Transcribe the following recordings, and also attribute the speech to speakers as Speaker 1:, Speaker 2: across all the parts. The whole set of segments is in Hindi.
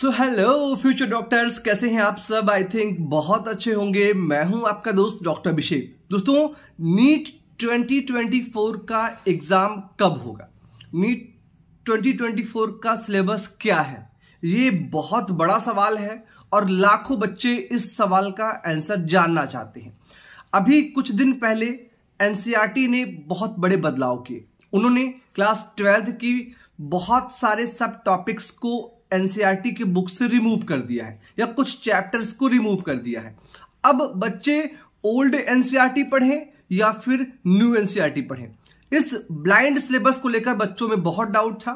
Speaker 1: सो हेलो फ्यूचर डॉक्टर्स कैसे हैं आप सब आई थिंक बहुत अच्छे होंगे मैं हूं आपका दोस्त डॉक्टर अभिषेक दोस्तों नीट 2024 का एग्ज़ाम कब होगा नीट 2024 का सिलेबस क्या है ये बहुत बड़ा सवाल है और लाखों बच्चे इस सवाल का आंसर जानना चाहते हैं अभी कुछ दिन पहले एन e ने बहुत बड़े बदलाव किए उन्होंने क्लास ट्वेल्थ की बहुत सारे सब टॉपिक्स को एनसीईआरटी की बुक से रिमूव कर दिया है या कुछ चैप्टर्स को रिमूव कर दिया है अब बच्चे ओल्ड एनसीईआरटी पढ़ें या फिर न्यू एनसीईआरटी पढ़ें इस ब्लाइंड सिलेबस को लेकर बच्चों में बहुत डाउट था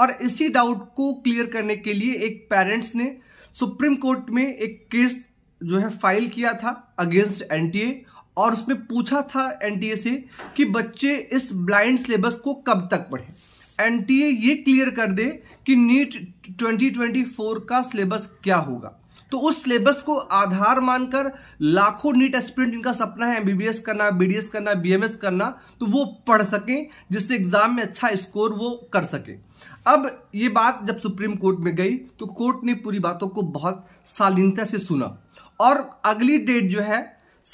Speaker 1: और इसी डाउट को क्लियर करने के लिए एक पेरेंट्स ने सुप्रीम कोर्ट में एक केस जो है फाइल किया था अगेंस्ट एनटीए और उसमें पूछा था एनटीए से कि बच्चे इस ब्लाइंड सिलेबस को कब तक पढ़ें एनटीए ये क्लियर कर दे कि नीट 2024 का सिलेबस क्या होगा तो उस सिलेबस को आधार मानकर लाखों नीट एस्पिरेंट जिनका सपना है एमबीबीएस करना बीडीएस करना बीएमएस करना तो वो पढ़ सकें जिससे एग्जाम में अच्छा स्कोर वो कर सकें अब ये बात जब सुप्रीम कोर्ट में गई तो कोर्ट ने पूरी बातों को बहुत शालीनता से सुना और अगली डेट जो है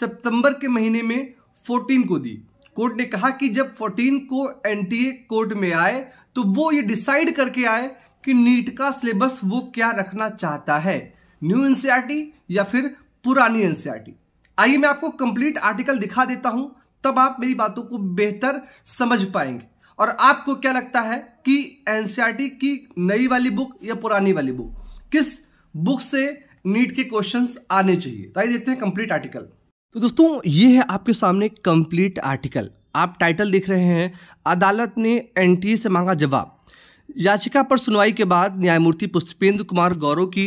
Speaker 1: सितंबर के महीने में 14 को दी कोर्ट ने कहा कि जब 14 को एनटीए कोर्ट में आए तो वो ये डिसाइड करके आए कि नीट का सिलेबस वो क्या रखना चाहता है न्यू एनसीईआरटी e या फिर पुरानी एनसीईआरटी e आइए मैं आपको कंप्लीट आर्टिकल दिखा देता हूं तब आप मेरी बातों को बेहतर समझ पाएंगे और आपको क्या लगता है कि एनसीआरटी e की नई वाली बुक या पुरानी वाली बुक किस बुक से नीट के क्वेश्चंस आने चाहिए तो आइए देखते हैं कंप्लीट आर्टिकल तो दोस्तों ये है आपके सामने कंप्लीट आर्टिकल आप टाइटल देख रहे हैं अदालत ने एनटीए से मांगा जवाब याचिका पर सुनवाई के बाद न्यायमूर्ति पुष्पेंद्र कुमार गौरव की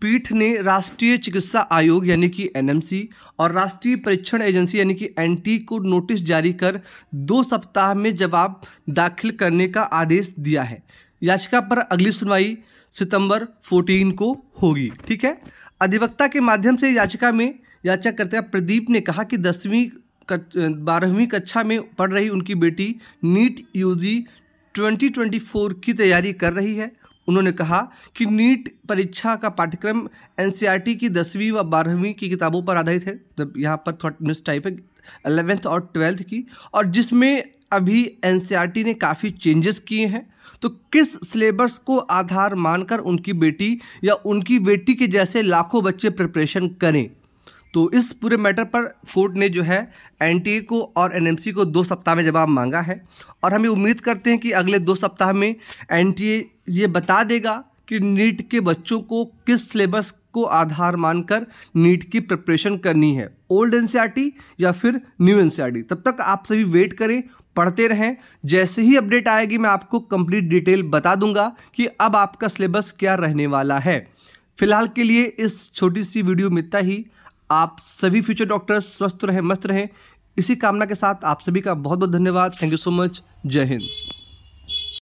Speaker 1: पीठ ने राष्ट्रीय चिकित्सा आयोग यानी कि एनएमसी और राष्ट्रीय परीक्षण एजेंसी यानी कि एनटी को नोटिस जारी कर दो सप्ताह में जवाब दाखिल करने का आदेश दिया है याचिका पर अगली सुनवाई सितंबर 14 को होगी ठीक है अधिवक्ता के माध्यम से याचिका में याचक करते हैं प्रदीप ने कहा कि दसवीं बारहवीं कक्षा में पढ़ रही उनकी बेटी नीट यूजी 2024 की तैयारी कर रही है उन्होंने कहा कि नीट परीक्षा का पाठ्यक्रम एन e की दसवीं व बारहवीं की किताबों पर आधारित है यहाँ पर थोड़ा मिस टाइप है अलेवेंथ और ट्वेल्थ की और जिसमें अभी एन e ने काफ़ी चेंजेस किए हैं तो किस सिलेबस को आधार मानकर उनकी बेटी या उनकी बेटी के जैसे लाखों बच्चे प्रिपरेशन करें तो इस पूरे मैटर पर कोर्ट ने जो है एन को और एन को दो सप्ताह में जवाब मांगा है और हमें उम्मीद करते हैं कि अगले दो सप्ताह में एनटीए ये बता देगा कि नीट के बच्चों को किस सिलेबस को आधार मानकर नीट की प्रिपरेशन करनी है ओल्ड एन या फिर न्यू एन तब तक आप सभी वेट करें पढ़ते रहें जैसे ही अपडेट आएगी मैं आपको कंप्लीट डिटेल बता दूंगा कि अब आपका सिलेबस क्या रहने वाला है फिलहाल के लिए इस छोटी सी वीडियो में इतना ही आप सभी फ्यूचर डॉक्टर्स स्वस्थ रहें मस्त रहें इसी कामना के साथ आप सभी का बहुत बहुत धन्यवाद थैंक यू सो मच जय हिंद